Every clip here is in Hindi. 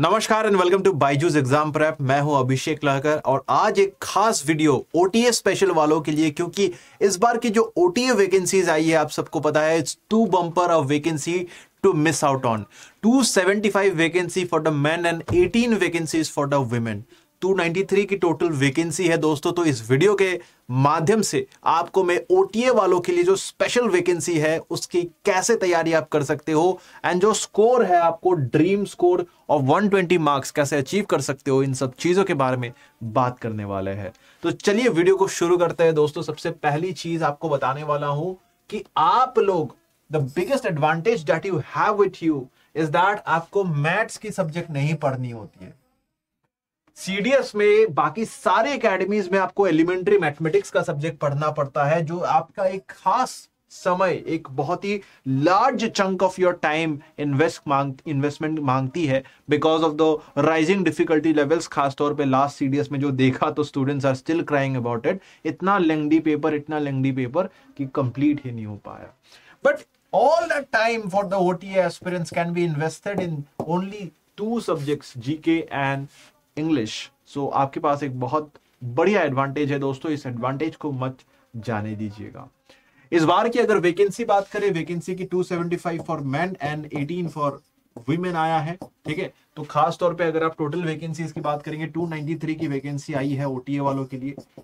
नमस्कार and welcome to Byju's exam prep मैं हूं अभिषेक लाहकर और आज एक खास वीडियो ओटीए स्पेशल वालों के लिए क्योंकि इस बार की जो ओटीए वैकेंसीज आई है आप सबको पता है it's too bumper of vacancy to miss out on 275 vacancy for the men and 18 vacancies for the women 293 की टोटल वैकेंसी है दोस्तों तो इस वीडियो के माध्यम से आपको मैं ओ वालों के लिए जो स्पेशल वैकेंसी है उसकी कैसे तैयारी आप कर सकते हो एंड जो स्कोर है आपको ड्रीम स्कोर ऑफ 120 मार्क्स कैसे अचीव कर सकते हो इन सब चीज़ों के बारे में बात करने वाले हैं तो चलिए वीडियो को शुरू करते हैं दोस्तों सबसे पहली चीज़ आपको बताने वाला हूं कि आप लोग the biggest advantage that you have with you is that आपको मैथ्स की सब्जेक्ट नहीं पढ़नी होती है सीडीएस में बाकी सारे अकेडमीज में आपको एलिमेंट्री मैथमेटिक्स का सब्जेक्ट पढ़ना पड़ता है जो आपका एक खास समय एक बहुत ही large chunk of your time invest मांग इन्वेस्टमेंट मांगती है because of the rising difficulty levels खासतौर पे लास्ट सीडीएस में जो देखा तो students are still crying about it इतना लेंगडी पेपर इतना लेंगडी पेपर कि कंप्लीट ही नहीं हो पाया but all that time for the OTA can be invested in only two subject subjects, GK and English so आपके पास एक बहुत बढ़िया एडवांटेज है दोस्तों इस एडवांटेज को मत जाने दीजिएगा इस बार की अगर वैकेंसी बात करें वैकेंसी की 275 for men and 18 for women आया है ठीक है तो खास तौर पे अगर आप टोटल वैकेंसी की बात करेंगे 293 की वैकेंसी आई है ओटीए वालों के लिए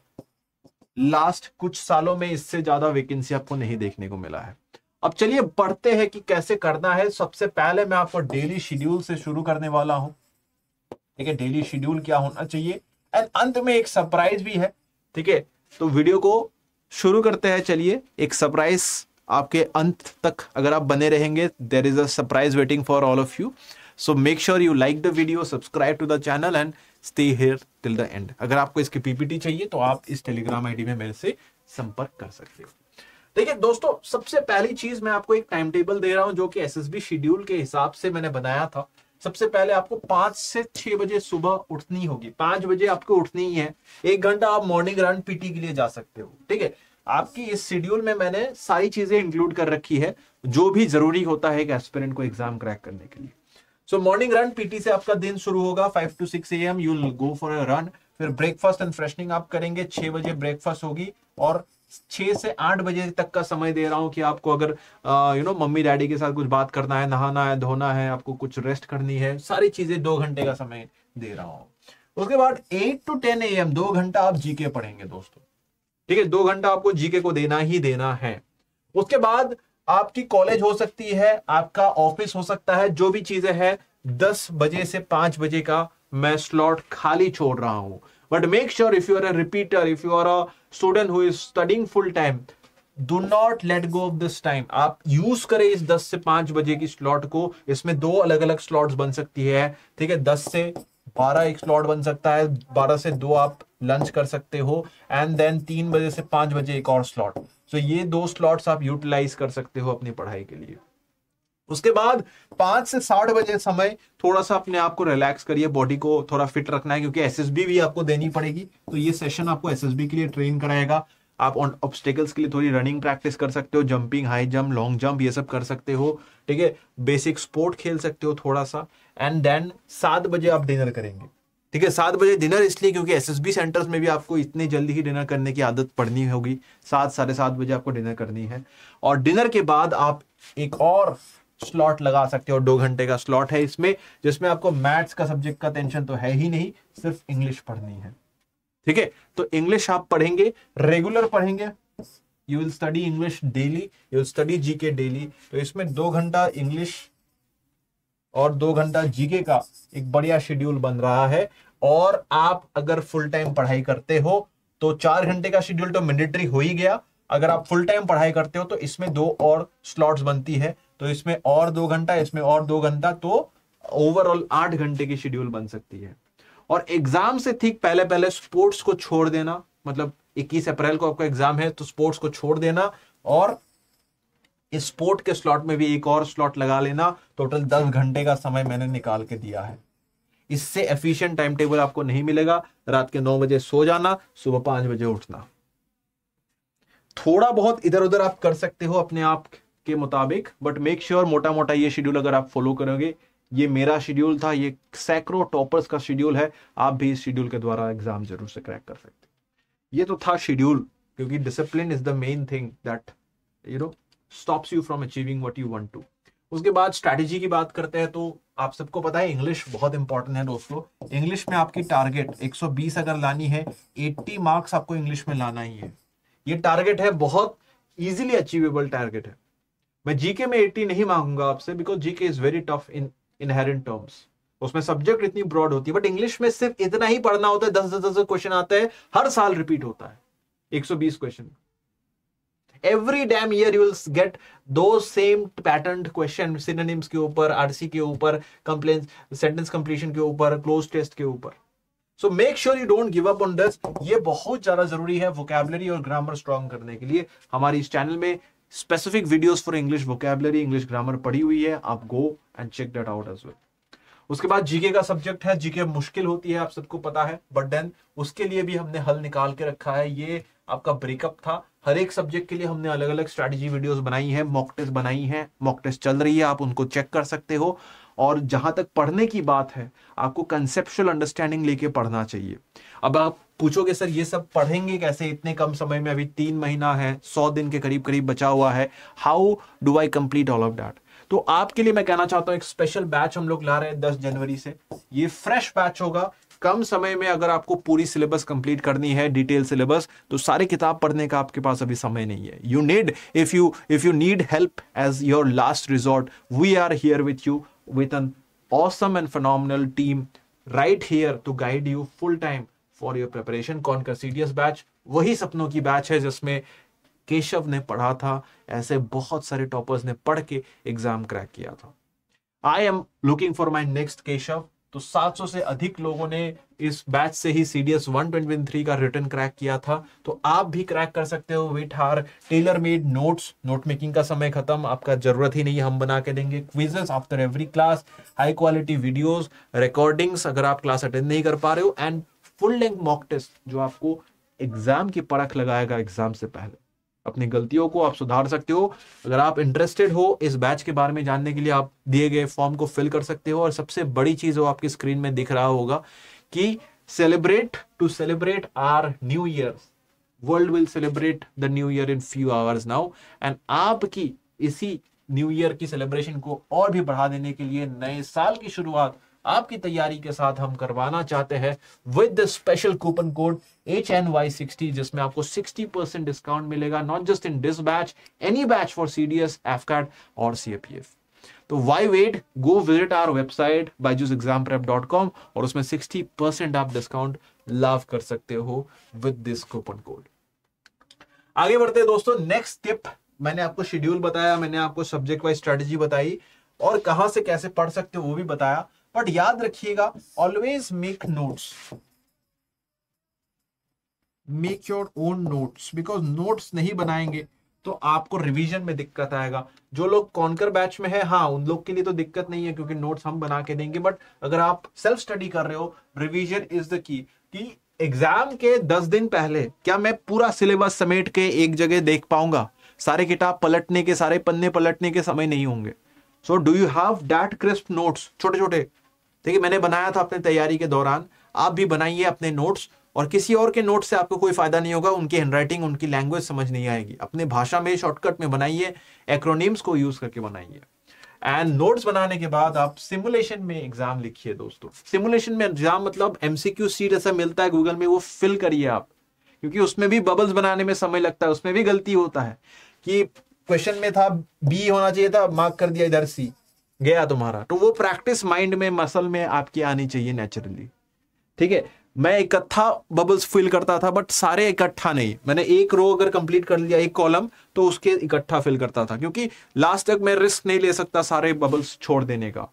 लास्ट कुछ सालों में इससे ज्यादा वैकेंसी आपको नहीं देखने को मिला है अब चलिए बढ़ते हैं कि कैसे करना है सबसे पहले मैं आपको डेली शेड्यूल से शुरू करने वाला हूं ठीक है डेली शेड्यूल क्या होना चाहिए एंड अंत में एक सरप्राइज भी है ठीक है तो वीडियो को शुरू करते हैं चलिए एक सरप्राइज आपके अंत तक अगर आप बने रहेंगे there is a surprise waiting for all of you so make sure you like the video subscribe to the channel and stay here till the end अगर आपको इसकी पीपीटी चाहिए तो आप इस टेलीग्राम आईडी में मेरे से संपर्क कर सकते हो देखिए दोस्तों सबसे पहली चीज मैं आपको एक टाइम टेबल दे रहा हूं जो कि एसएसबी शेड्यूल के हिसाब से मैंने बनाया था सबसे पहले आपको पांच से छह बजे सुबह उठनी होगी पांच बजे आपको उठनी ही है एक घंटा आप मॉर्निंग रन पीटी के लिए जा सकते हो ठीक है आपकी इस शेड्यूल में मैंने सारी चीजें इंक्लूड कर रखी है जो भी जरूरी होता है एक एस्पिरेंट को एग्जाम क्रैक करने के लिए सो मॉर्निंग रन पीटी से आपका दिन शुरू होगा five to six A M you go for a run फिर ब्रेकफास्ट एंड फ्रेशनिंग आप करेंगे छह बजे ब्रेकफास्ट होगी और छह से आठ बजे तक का समय दे रहा हूं कि आपको अगर यू नो मम्मी डैडी के साथ कुछ बात करना है नहाना है धोना है आपको कुछ रेस्ट करनी है सारी चीज़ें दो घंटे का समय दे रहा हूं उसके बाद eight to ten A M दो घंटा आप जीके पढ़ेंगे दोस्तों ठीक है दो घंटा आपको जीके को देना ही देना है उसके बाद आपकी कॉलेज हो सकती है आपका ऑफिस हो सकता है जो भी चीजें है दस बजे से पांच बजे का मैं स्लॉट खाली छोड़ रहा हूं but make sure if you are a repeater if you are a student who is studying full time do not let go of this time आप यूज करें इस 10 से 5 बजे की स्लॉट को इसमें दो अलग अलग स्लॉट्स बन सकती है ठीक है 10 से 12 एक स्लॉट बन सकता है 12 से दो आप लंच कर सकते हो एंड देन तीन बजे से पांच बजे एक और स्लॉट सो so ये दो स्लॉट्स आप यूटिलाइज कर सकते हो अपनी पढ़ाई के लिए उसके बाद पांच से साठ बजे समय थोड़ा सा अपने आप को रिलैक्स करिए बॉडी को थोड़ा फिट रखना है क्योंकि एसएसबी भी आपको देनी पड़ेगी तो ये सेशन आपको एसएसबी के लिए ट्रेन कराएगा आप ऑन ऑब्स्टेकल्स के लिए थोड़ी रनिंग प्रैक्टिस कर सकते हो jumping high jump long jump ये सब कर सकते हो ठीक है बेसिक स्पोर्ट खेल सकते हो थोड़ा सा एंड देन सात बजे आप डिनर करेंगे ठीक है सात बजे डिनर इसलिए क्योंकि एसएसबी सेंटर्स में भी आपको इतनी जल्दी ही डिनर करने की आदत पड़नी होगी सात साढ़े सात बजे आपको डिनर करनी है और डिनर के बाद आप एक और स्लॉट लगा सकते हो दो घंटे का स्लॉट है इसमें जिसमें आपको मैथ्स का सब्जेक्ट का टेंशन तो है ही नहीं सिर्फ इंग्लिश पढ़नी है ठीक है तो इंग्लिश आप पढ़ेंगे रेगुलर पढ़ेंगे you will study English daily you will study GK daily तो इसमें दो घंटा इंग्लिश और दो घंटा जीके का एक बढ़िया शेड्यूल बन रहा है और आप अगर फुल टाइम पढ़ाई करते हो तो चार घंटे का शेड्यूल तो मैंडेटरी हो ही गया अगर आप फुल टाइम पढ़ाई करते हो तो इसमें दो और स्लॉट्स बनती है तो इसमें और दो घंटा इसमें और दो घंटा तो ओवरऑल आठ घंटे की शेड्यूल बन सकती है और एग्जाम से ठीक पहले पहले स्पोर्ट्स को छोड़ देना मतलब 21 अप्रैल को आपका एग्जाम है तो स्पोर्ट्स को छोड़ देना और इस स्पोर्ट के स्लॉट में भी एक और स्लॉट लगा लेना टोटल दस घंटे का समय मैंने निकाल के दिया है इससे एफिशिएंट टाइम टेबल आपको नहीं मिलेगा रात के नौ बजे सो जाना सुबह पांच बजे उठना थोड़ा बहुत इधर उधर आप कर सकते हो अपने आप के मुताबिक बट मेक श्योर मोटा मोटा ये शेड्यूल अगर आप फॉलो करोगे ये मेरा शेड्यूल था ये सैकड़ों टॉपर्स का शेड्यूल है आप भी इस शेड्यूल के द्वारा एग्जाम जरूर से क्रैक कर सकते ये तो था शेड्यूल क्योंकि discipline is the main thing that you know stops you from achieving what you want to उसके बाद स्ट्रैटेजी की बात करते हैं तो आप सबको पता है इंग्लिश बहुत इंपॉर्टेंट है दोस्तों इंग्लिश में आपकी टारगेट 120 अगर लानी है 80 मार्क्स आपको इंग्लिश में लाना ही है ये टारगेट है बहुत इजीली अचीवेबल टारगेट है मैं जीके में एट्टी नहीं मांगूंगा आपसे because GK is very tough in inherent terms उसमें सब्जेक्ट इतनी ब्रॉड होती है बट इंग्लिश में सिर्फ इतना ही पढ़ना होता है दस दस दस क्वेश्चन आते हैं हर साल रिपीट होता है एक सौ बीस question every damn year you will get दो सेम पैटर्न क्वेश्चन सिनोनिम्स के ऊपर आरसी के ऊपर कंप्लेन सेंटेंस कंप्लीशन के ऊपर क्लोज टेस्ट के ऊपर so make sure you don't give up on this ये बहुत ज्यादा जरूरी है वोकेबलरी और ग्रामर स्ट्रॉन्ग करने के लिए हमारी इस चैनल में specific videos for English vocabulary English grammar पढ़ी हुई है आप go and check that out as well उसके बाद जीके का सब्जेक्ट है जीके मुश्किल होती है आप सबको पता है बट देन उसके लिए भी हमने हल निकाल के रखा है ये आपका ब्रेकअप था हर एक सब्जेक्ट के लिए हमने अलग अलग स्ट्रेटेजी वीडियोस बनाई है मॉक टेस्ट बनाई है मॉक टेस्ट चल रही है आप उनको चेक कर सकते हो और जहां तक पढ़ने की बात है आपको कंसेप्शुअल अंडरस्टैंडिंग लेके पढ़ना चाहिए अब आप पूछोगे सर ये सब पढ़ेंगे कैसे इतने कम समय में अभी तीन महीना है सौ दिन के करीब करीब बचा हुआ है how do I complete all of that तो आपके लिए मैं कहना चाहता हूँ एक स्पेशल बैच हम लोग ला रहे हैं दस जनवरी से ये फ्रेश बैच होगा कम समय में अगर आपको पूरी सिलेबस कंप्लीट करनी है डिटेल सिलेबस तो सारे किताब पढ़ने का आपके पास अभी समय नहीं है you need if you if you need help as your last resort we are here with you with an awesome and phenomenal team right here to guide you full time for your preparation. Conquer CDS batch वही सपनों की बैच है जिसमें केशव ने पढ़ा था ऐसे बहुत सारे टॉपर्स ने पढ़ के एग्जाम क्रैक किया था I am looking for my next Keshav तो 700 से अधिक लोगों ने इस बैच से ही C D S one twenty का रिटर्न क्रैक किया था तो आप भी क्रैक कर सकते हो with our tailor made notes note making का समय खत्म आपका जरूरत ही नहीं हम बना के देंगे quizzes after every class high quality videos recordings अगर आप क्लास अटेंड नहीं कर पा रहे हो and full length mock test जो आपको एग्जाम की परख लगाएगा एग्जाम से पहले अपनी गलतियों को आप सुधार सकते हो अगर आप इंटरेस्टेड हो इस बैच के बारे में जानने के लिए आप दिए गए फॉर्म को फिल कर सकते हो और सबसे बड़ी चीज़ वो आपकी स्क्रीन में दिख रहा होगा कि celebrate to celebrate our new year world will celebrate the new year in few hours now and आपकी इसी न्यू ईयर की सेलिब्रेशन को और भी बढ़ा देने के लिए नए साल की शुरुआत आपकी तैयारी के साथ हम करवाना चाहते हैं with the special coupon code H N Y sixty जिसमें आपको सिक्सटी परसेंट डिस्काउंट मिलेगा not just in this batch any batch for C D S F और सी एफ तो why wait go visit our website Byju's exam prep dot com और उसमें सिक्सटी परसेंट आप डिस्काउंट लाभ कर सकते हो विद दिस कूपन कोड आगे बढ़ते हैं दोस्तों नेक्स्ट टिप मैंने आपको शेड्यूल बताया मैंने आपको सब्जेक्ट वाइज स्ट्रेटेजी बताई और कहां से कैसे पढ़ सकते हो वो भी बताया बट याद रखिएगा always make notes make your own notes because notes नहीं बनाएंगे तो आपको रिवीजन में दिक्कत आएगा जो लोग कॉन्कर बैच में है हाँ उन लोग के लिए तो दिक्कत नहीं है क्योंकि नोट्स हम बना के देंगे बट अगर आप सेल्फ स्टडी कर रहे हो रिविजन इज द की कि एग्जाम के दस दिन पहले क्या मैं पूरा सिलेबस समेट के एक जगह देख पाऊंगा सारे किताब पलटने के सारे पन्ने पलटने के समय नहीं होंगे so do you have that crisp notes छोटे छोटे देखिए मैंने बनाया था अपने तैयारी के दौरान आप भी बनाइए अपने नोट्स और किसी और के नोट से आपको कोई फायदा नहीं होगा उनकी हैंडराइटिंग उनकी लैंग्वेज समझ नहीं आएगी अपने भाषा में शॉर्टकट में बनाइए एक्रोनिम्स को यूज करके बनाइए एंड नोट्स बनाने के बाद आप सिमुलेशन में एग्जाम लिखिए दोस्तों सिमुलेशन में एग्जाम मतलब एमसीक्यू सीट ऐसा मिलता है गूगल में वो फिल करिए आप क्योंकि उसमें भी बबल्स बनाने में समय लगता है उसमें भी गलती होता है कि क्वेश्चन में था बी होना चाहिए था मार्क कर दिया इधर सी गया तुम्हारा तो वो प्रैक्टिस माइंड में मसल में आपकी आनी चाहिए नेचुरली ठीक है मैं इकट्ठा बबल्स फिल करता था बट सारे इकट्ठा नहीं मैंने एक रो अगर कंप्लीट कर लिया एक कॉलम तो उसके इकट्ठा फिल करता था क्योंकि लास्ट तक मैं रिस्क नहीं ले सकता सारे बबल्स छोड़ देने का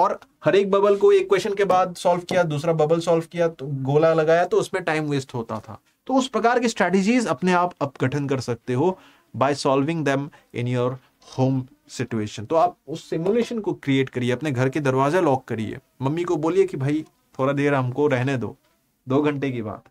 और हर एक बबल को एक क्वेश्चन के बाद सॉल्व किया दूसरा बबल सॉल्व किया तो गोला लगाया तो उसमें टाइम वेस्ट होता था तो उस प्रकार की स्ट्रेटेजीज अपने आप अपगठन कर सकते हो by solving them in your home situation तो आप उस सिमुलेशन को क्रिएट करिए अपने घर के दरवाजा लॉक करिए मम्मी को बोलिए कि भाई थोड़ा देर हमको रहने दो दो घंटे की बात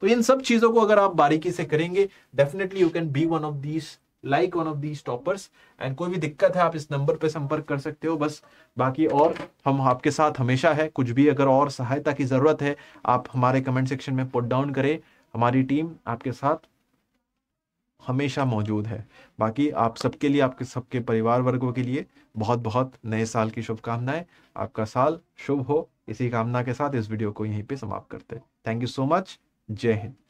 तो इन सब चीजों को अगर आप बारीकी से करेंगे definitely you can be one of these like one of these toppers and कोई भी दिक्कत है आप इस नंबर पर संपर्क कर सकते हो बस बाकी और हम आपके साथ हमेशा है कुछ भी अगर और सहायता की जरूरत है आप हमारे कमेंट सेक्शन में पुट डाउन करें हमारी टीम आपके साथ हमेशा मौजूद है बाकी आप सबके लिए आपके सबके परिवार वर्गों के लिए बहुत बहुत नए साल की शुभकामनाएं आपका साल शुभ हो इसी कामना के साथ इस वीडियो को यहीं पे समाप्त करते हैं थैंक यू सो मच जय हिंद